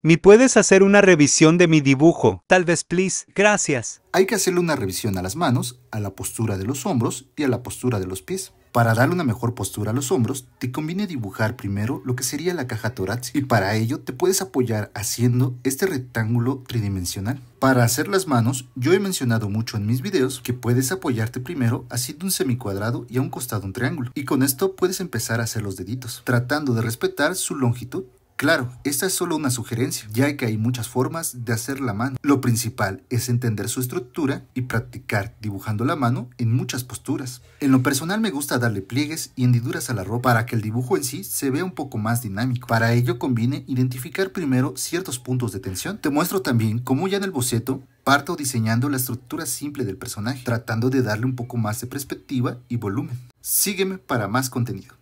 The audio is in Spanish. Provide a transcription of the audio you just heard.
¿Me puedes hacer una revisión de mi dibujo? Tal vez, please. Gracias. Hay que hacerle una revisión a las manos, a la postura de los hombros y a la postura de los pies. Para darle una mejor postura a los hombros, te conviene dibujar primero lo que sería la caja torácica y para ello te puedes apoyar haciendo este rectángulo tridimensional. Para hacer las manos, yo he mencionado mucho en mis videos que puedes apoyarte primero haciendo un semicuadrado y a un costado un triángulo y con esto puedes empezar a hacer los deditos, tratando de respetar su longitud. Claro, esta es solo una sugerencia, ya que hay muchas formas de hacer la mano. Lo principal es entender su estructura y practicar dibujando la mano en muchas posturas. En lo personal me gusta darle pliegues y hendiduras a la ropa para que el dibujo en sí se vea un poco más dinámico. Para ello conviene identificar primero ciertos puntos de tensión. Te muestro también cómo ya en el boceto parto diseñando la estructura simple del personaje, tratando de darle un poco más de perspectiva y volumen. Sígueme para más contenido.